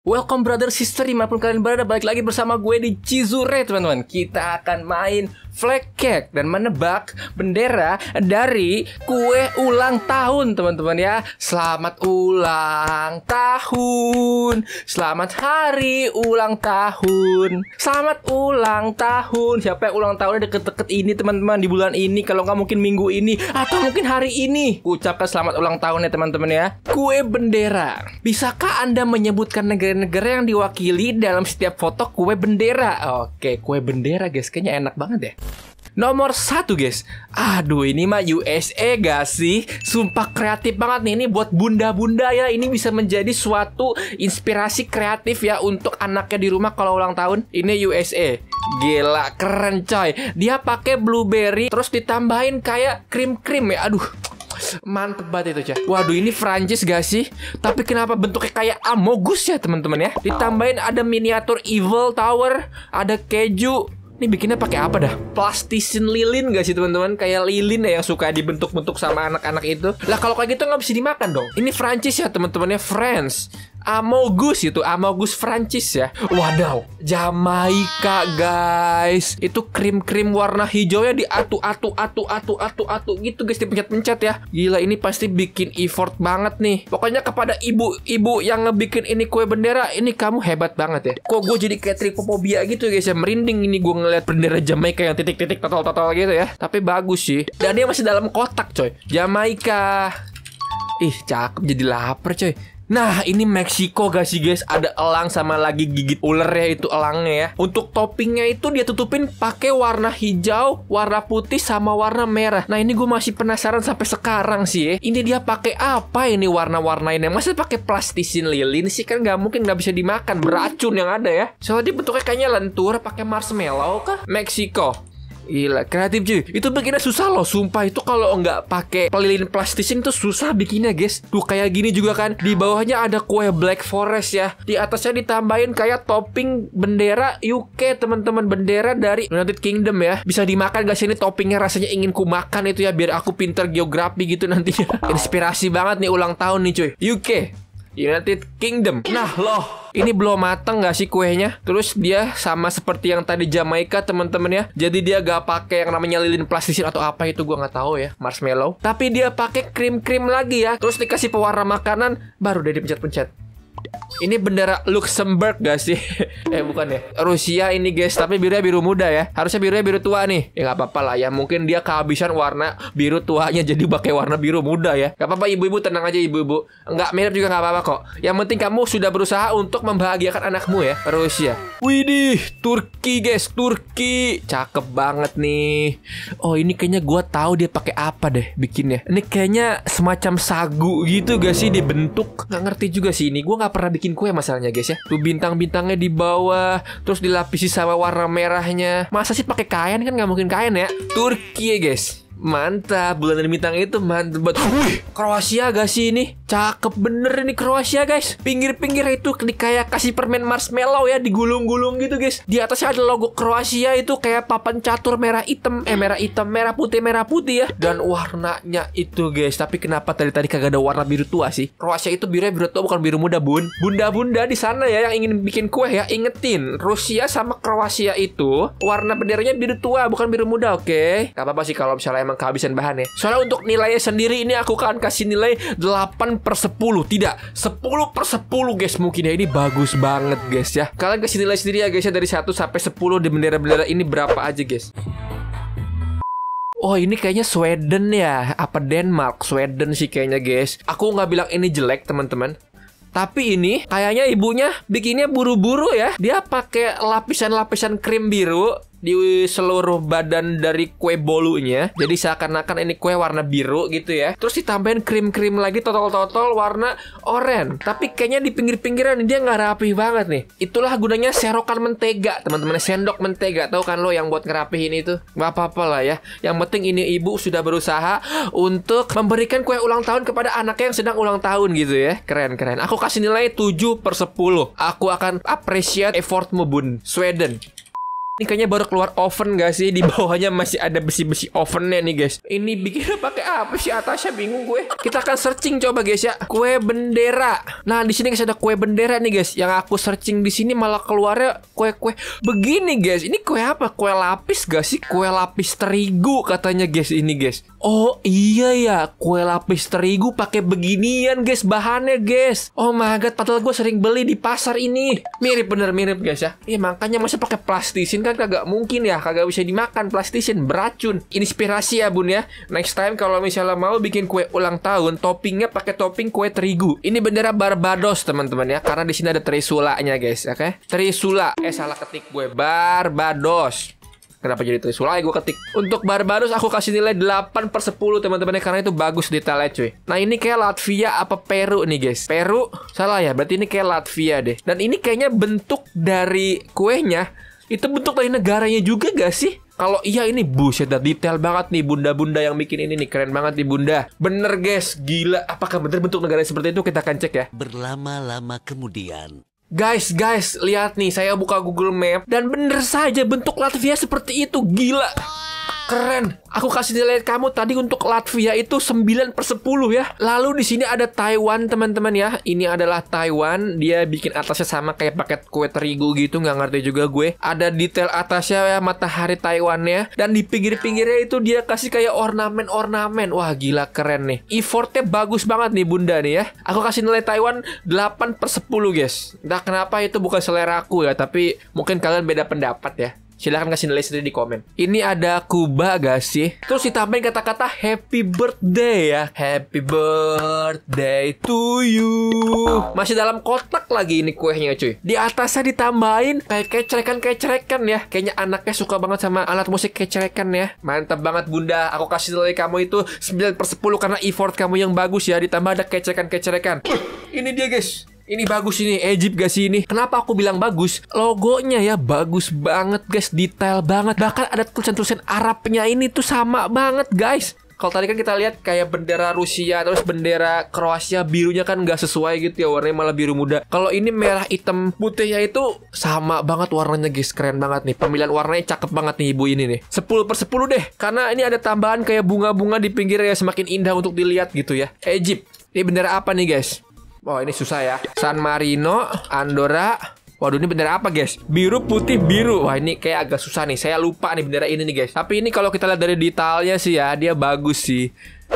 Welcome brother sister dimanapun kalian berada Balik lagi bersama gue di Cizure teman-teman Kita akan main flag cake dan menebak bendera dari kue ulang tahun teman-teman ya. Selamat ulang tahun. Selamat hari ulang tahun. Selamat ulang tahun. Siapa yang ulang tahunnya deket-deket ini teman-teman di bulan ini kalau nggak mungkin minggu ini atau mungkin hari ini. Ucapkan selamat ulang tahun ya teman-teman ya. Kue bendera. Bisakah Anda menyebutkan negara-negara yang diwakili dalam setiap foto kue bendera? Oke, kue bendera guys kayaknya enak banget ya. Nomor satu guys Aduh ini mah USA gak sih Sumpah kreatif banget nih Ini buat bunda-bunda ya Ini bisa menjadi suatu inspirasi kreatif ya Untuk anaknya di rumah kalau ulang tahun Ini USA Gila keren coy Dia pakai blueberry Terus ditambahin kayak krim-krim ya Aduh Mantep banget itu, Cah. Waduh, ini Francis gak sih? Tapi kenapa bentuknya kayak amogus ya, teman-teman ya? Ditambahin ada miniatur Evil Tower, ada keju, ini bikinnya pakai apa dah? Plastisin lilin gak sih teman-teman? Kayak lilin ya yang suka dibentuk-bentuk sama anak-anak itu. Lah kalau kayak gitu nggak bisa dimakan dong. Ini Francis ya teman-temannya France. Amogus itu Amogus Francis ya Wadaw Jamaika guys Itu krim-krim warna hijau ya di atu atu atu atu atu atu gitu guys dipencet-pencet ya Gila ini pasti bikin effort banget nih Pokoknya kepada ibu-ibu yang ngebikin ini kue bendera Ini kamu hebat banget ya Kok gue jadi kayak tripopobia gitu guys ya Merinding ini gue ngeliat bendera Jamaika yang titik-titik total-total gitu ya Tapi bagus sih Dan dia masih dalam kotak coy Jamaika Ih cakep jadi lapar coy Nah ini Meksiko gak sih guys Ada elang sama lagi gigit ular ya itu elangnya ya Untuk toppingnya itu dia tutupin pakai warna hijau Warna putih sama warna merah Nah ini gue masih penasaran sampai sekarang sih ya Ini dia pakai apa ini warna warna ini? Masih pakai plastisin lilin sih kan gak mungkin gak bisa dimakan Beracun yang ada ya Soalnya bentuknya kayaknya lentur pakai marshmallow kah? Meksiko Gila, kreatif cuy. Itu bikinnya susah loh, sumpah. Itu kalau nggak pakai pelilin plastisin tuh susah bikinnya, guys. Tuh kayak gini juga kan. Di bawahnya ada kue Black Forest ya. Di atasnya ditambahin kayak topping bendera UK, teman-teman. Bendera dari United Kingdom ya. Bisa dimakan gak sih ini toppingnya? Rasanya ingin ku makan itu ya biar aku pinter geografi gitu nantinya. Inspirasi banget nih ulang tahun nih cuy. UK United Kingdom. Nah loh, ini belum mateng gak sih kuenya? Terus dia sama seperti yang tadi Jamaika teman-teman ya. Jadi dia gak pakai yang namanya lilin plastisin atau apa itu gue nggak tahu ya, marshmallow. Tapi dia pakai krim-krim lagi ya. Terus dikasih pewarna makanan, baru dia dipencet-pencet. Ini bendera Luxembourg gak sih? eh bukan ya. Rusia ini guys, tapi birunya biru muda ya. Harusnya birunya biru tua nih. Ya nggak apa-apa lah ya. Mungkin dia kehabisan warna biru tuanya jadi pakai warna biru muda ya. Gak apa-apa ibu-ibu tenang aja ibu-ibu. Nggak mirip juga nggak apa-apa kok. Yang penting kamu sudah berusaha untuk membahagiakan anakmu ya, Rusia. Widih, Turki guys, Turki. Cakep banget nih. Oh ini kayaknya gua tahu dia pakai apa deh bikinnya. Ini kayaknya semacam sagu gitu gak sih dibentuk? Gak ngerti juga sih ini. Gua nggak pernah bikin bikin kue masalahnya guys ya. Tuh bintang-bintangnya di bawah, terus dilapisi sama warna merahnya. Masa sih pakai kain kan nggak mungkin kain ya? Turki ya guys. Mantap, bulan dan bintang itu mantap banget. Wih, Kroasia gak sih ini? Cakep bener ini Kroasia guys. Pinggir-pinggir itu kayak kasih permen marshmallow ya digulung-gulung gitu guys. Di atasnya ada logo Kroasia itu kayak papan catur merah hitam, eh merah hitam, merah putih, merah putih ya. Dan warnanya itu guys. Tapi kenapa tadi tadi kagak ada warna biru tua sih? Kroasia itu biru biru tua bukan biru muda bun. Bunda-bunda di sana ya yang ingin bikin kue ya ingetin Rusia sama Kroasia itu warna benderanya biru tua bukan biru muda oke. Okay? Gak apa-apa sih kalau misalnya emang kehabisan bahan ya. Soalnya untuk nilainya sendiri ini aku akan kasih nilai 8 per 10 Tidak 10 per 10 guys Mungkin ya ini bagus banget guys ya Kalian kasih nilai sendiri ya guys ya Dari 1 sampai 10 Di bendera-bendera ini berapa aja guys Oh ini kayaknya Sweden ya Apa Denmark Sweden sih kayaknya guys Aku nggak bilang ini jelek teman-teman tapi ini kayaknya ibunya bikinnya buru-buru ya. Dia pakai lapisan-lapisan krim biru di seluruh badan dari kue bolunya. Jadi seakan-akan ini kue warna biru gitu ya. Terus ditambahin krim-krim lagi total-total warna oranye. Tapi kayaknya di pinggir-pinggiran dia nggak rapi banget nih. Itulah gunanya serokan mentega, teman-teman. Sendok mentega tahu kan lo yang buat ngerapihin itu. Gak apa-apa lah ya. Yang penting ini ibu sudah berusaha untuk memberikan kue ulang tahun kepada anaknya yang sedang ulang tahun gitu ya. Keren, keren. Aku kasih nilai 7 per 10. Aku akan appreciate effortmu, Bun. Sweden. Ini kayaknya baru keluar oven gak sih? Di bawahnya masih ada besi-besi ovennya nih guys. Ini bikinnya pakai apa sih atasnya bingung gue. Kita akan searching coba guys ya. Kue bendera. Nah di sini guys ada kue bendera nih guys. Yang aku searching di sini malah keluarnya kue-kue begini guys. Ini kue apa? Kue lapis gak sih? Kue lapis terigu katanya guys ini guys. Oh iya ya, kue lapis terigu pakai beginian guys bahannya guys. Oh my god, padahal gue sering beli di pasar ini. Mirip bener mirip guys ya. Iya makanya masa pakai plastisin kan kagak mungkin ya, kagak bisa dimakan plastisin beracun. Inspirasi ya bun ya. Next time kalau misalnya mau bikin kue ulang tahun, toppingnya pakai topping kue terigu. Ini bendera Barbados teman-teman ya, karena di sini ada Trisulanya guys, oke? Okay? Trisula, eh salah ketik gue Barbados. Kenapa jadi tulis ulang gue ketik. Untuk Barbarus aku kasih nilai 8 per 10 teman-teman karena itu bagus detailnya cuy. Nah ini kayak Latvia apa Peru nih guys. Peru salah ya berarti ini kayak Latvia deh. Dan ini kayaknya bentuk dari kuenya itu bentuk dari negaranya juga gak sih? Kalau iya ini buset dah detail banget nih bunda-bunda yang bikin ini nih keren banget nih bunda. Bener guys, gila. Apakah bener bentuk negara seperti itu kita akan cek ya. Berlama-lama kemudian. Guys, guys, lihat nih, saya buka Google Map dan bener saja bentuk Latvia seperti itu, gila keren. Aku kasih nilai kamu tadi untuk Latvia itu 9 per 10 ya. Lalu di sini ada Taiwan teman-teman ya. Ini adalah Taiwan. Dia bikin atasnya sama kayak paket kue terigu gitu. Nggak ngerti juga gue. Ada detail atasnya ya matahari Taiwannya. Dan di pinggir-pinggirnya itu dia kasih kayak ornamen-ornamen. Wah gila keren nih. Effortnya bagus banget nih bunda nih ya. Aku kasih nilai Taiwan 8 per 10 guys. Nah kenapa itu bukan selera aku ya. Tapi mungkin kalian beda pendapat ya. Silahkan kasih nilai sendiri di komen. Ini ada Kuba gak sih? Terus ditambahin kata-kata happy birthday ya. Happy birthday to you. Masih dalam kotak lagi ini kuenya cuy. Di atasnya ditambahin kayak kecerekan-kecerekan ya. Kayaknya anaknya suka banget sama alat musik kecerekan ya. Mantap banget bunda. Aku kasih nilai kamu itu 9 per 10 karena effort kamu yang bagus ya. Ditambah ada kecerekan-kecerekan. ini dia guys. Ini bagus ini Egypt gak sih ini? Kenapa aku bilang bagus? Logonya ya bagus banget guys, detail banget. Bahkan ada tulisan-tulisan Arabnya ini tuh sama banget guys. Kalau tadi kan kita lihat kayak bendera Rusia terus bendera Kroasia birunya kan nggak sesuai gitu ya warnanya malah biru muda. Kalau ini merah hitam putihnya itu sama banget warnanya guys keren banget nih. Pemilihan warnanya cakep banget nih ibu ini nih. 10 per 10 deh karena ini ada tambahan kayak bunga-bunga di pinggirnya semakin indah untuk dilihat gitu ya. Egypt. Ini bendera apa nih guys? Oh ini susah ya. San Marino, Andorra. Waduh ini bendera apa guys? Biru putih biru. Wah ini kayak agak susah nih. Saya lupa nih bendera ini nih guys. Tapi ini kalau kita lihat dari detailnya sih ya dia bagus sih.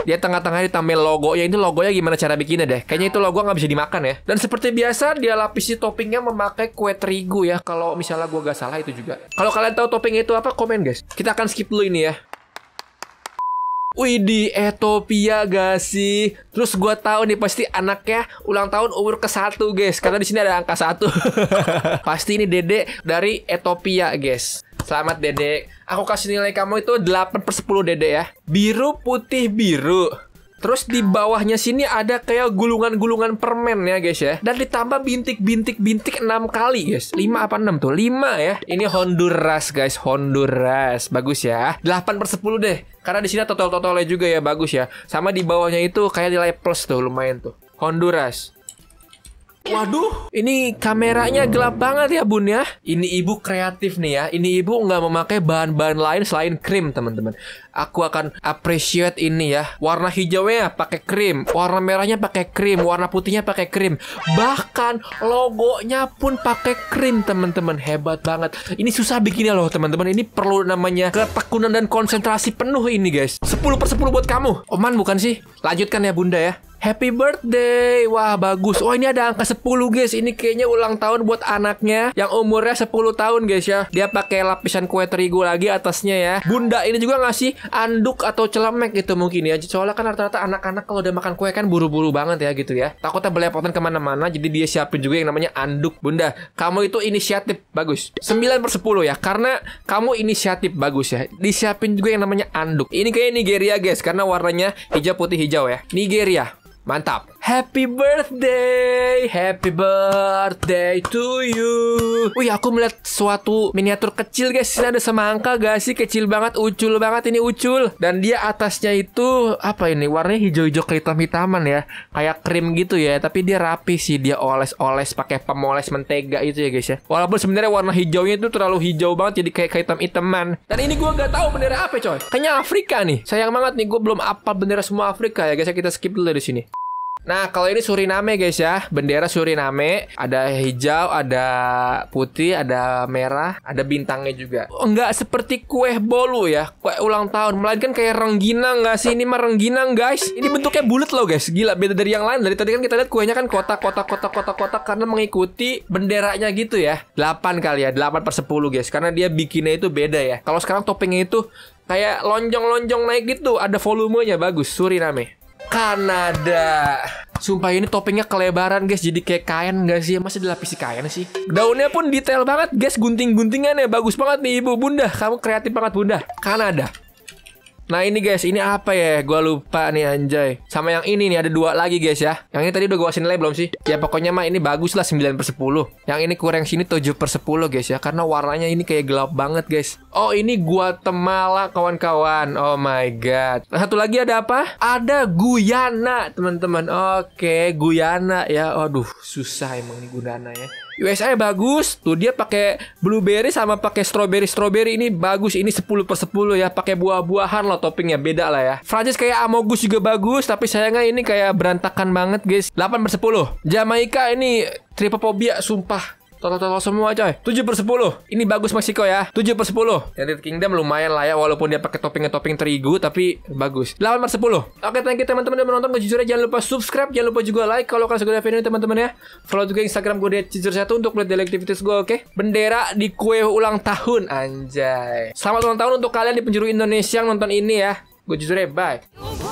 Dia tengah tengah ditambahin logo. Ya Ini logonya gimana cara bikinnya deh Kayaknya itu logo nggak bisa dimakan ya Dan seperti biasa dia lapisi toppingnya memakai kue terigu ya Kalau misalnya gue gak salah itu juga Kalau kalian tahu topping itu apa komen guys Kita akan skip dulu ini ya Wih di Ethiopia gak sih? Terus gue tahu nih pasti anaknya ulang tahun umur ke satu guys, karena di sini ada angka satu. pasti ini Dede dari Ethiopia guys. Selamat Dede. Aku kasih nilai kamu itu 8 per 10 Dede ya. Biru putih biru. Terus di bawahnya sini ada kayak gulungan-gulungan permen ya guys ya. Dan ditambah bintik-bintik-bintik 6 kali guys. 5 apa 6 tuh? 5 ya. Ini Honduras guys, Honduras. Bagus ya. 8 per 10 deh. Karena di sini total-totalnya juga ya bagus ya. Sama di bawahnya itu kayak nilai plus tuh lumayan tuh. Honduras. Waduh, ini kameranya gelap banget ya bun ya. Ini ibu kreatif nih ya. Ini ibu nggak memakai bahan-bahan lain selain krim teman-teman. Aku akan appreciate ini ya. Warna hijaunya pakai krim, warna merahnya pakai krim, warna putihnya pakai krim. Bahkan logonya pun pakai krim teman-teman. Hebat banget. Ini susah bikinnya loh teman-teman. Ini perlu namanya ketekunan dan konsentrasi penuh ini guys. 10 per 10 buat kamu. Oman bukan sih? Lanjutkan ya bunda ya. Happy birthday. Wah, bagus. Oh, ini ada angka 10, guys. Ini kayaknya ulang tahun buat anaknya yang umurnya 10 tahun, guys ya. Dia pakai lapisan kue terigu lagi atasnya ya. Bunda ini juga ngasih anduk atau celemek gitu mungkin ya. Soalnya kan rata-rata anak-anak kalau udah makan kue kan buru-buru banget ya gitu ya. Takutnya belepotan kemana-mana, jadi dia siapin juga yang namanya anduk. Bunda, kamu itu inisiatif. Bagus. 9 per 10 ya. Karena kamu inisiatif. Bagus ya. Disiapin juga yang namanya anduk. Ini kayak Nigeria, guys. Karena warnanya hijau putih hijau ya. Nigeria. Mantap. Happy birthday, happy birthday to you. Wih, aku melihat suatu miniatur kecil guys. Ini ada semangka gak sih? Kecil banget, ucul banget ini ucul. Dan dia atasnya itu apa ini? Warnanya hijau-hijau hitam hitaman ya. Kayak krim gitu ya, tapi dia rapi sih. Dia oles-oles pakai pemoles mentega itu ya guys ya. Walaupun sebenarnya warna hijaunya itu terlalu hijau banget jadi kayak hitam hitaman Dan ini gue gak tahu bendera apa coy. Kayaknya Afrika nih. Sayang banget nih Gue belum apa bendera semua Afrika ya guys. Ya. Kita skip dulu dari sini. Nah, kalau ini Suriname guys ya, bendera Suriname, ada hijau, ada putih, ada merah, ada bintangnya juga. Enggak seperti kue bolu ya, kue ulang tahun, melainkan kayak rengginang nggak sih? Ini mah rengginang guys. Ini bentuknya bulat loh guys, gila beda dari yang lain. Dari tadi kan kita lihat kuenya kan kotak, kotak, kotak, kotak, kotak karena mengikuti benderanya gitu ya. 8 kali ya, 8 per 10 guys, karena dia bikinnya itu beda ya. Kalau sekarang toppingnya itu kayak lonjong-lonjong naik gitu, ada volumenya bagus, Suriname. Kanada. Sumpah ini topengnya kelebaran guys Jadi kayak kain gak sih Masih dilapisi kain sih Daunnya pun detail banget guys Gunting-guntingannya Bagus banget nih ibu bunda Kamu kreatif banget bunda Kanada Nah ini guys, ini apa ya? Gua lupa nih anjay. Sama yang ini nih ada dua lagi guys ya. Yang ini tadi udah gua kasih nilai belum sih? Ya pokoknya mah ini bagus lah 9 per 10. Yang ini kurang sini 7 per 10 guys ya. Karena warnanya ini kayak gelap banget guys. Oh ini gua temala kawan-kawan. Oh my god. Nah, satu lagi ada apa? Ada Guyana teman-teman. Oke Guyana ya. Aduh susah emang nih Guyana ya. USA bagus tuh dia pakai blueberry sama pakai strawberry strawberry ini bagus ini 10 per 10 ya pakai buah-buahan loh toppingnya beda lah ya Prancis kayak Amogus juga bagus tapi sayangnya ini kayak berantakan banget guys 8 per 10 Jamaika ini tripophobia sumpah Total total semua coy. 7 per 10. Ini bagus Meksiko ya. 7 per 10. United Kingdom lumayan lah ya walaupun dia pakai topping-topping terigu tapi bagus. 8 per 10. Oke, thank you teman-teman yang menonton. jujur jangan lupa subscribe, jangan lupa juga like kalau kalian suka video ini teman-teman ya. Follow juga Instagram gue di jujur satu untuk melihat daily gue, oke? Bendera di kue ulang tahun anjay. Selamat ulang tahun untuk kalian di penjuru Indonesia yang nonton ini ya. Gue jujur ya, bye.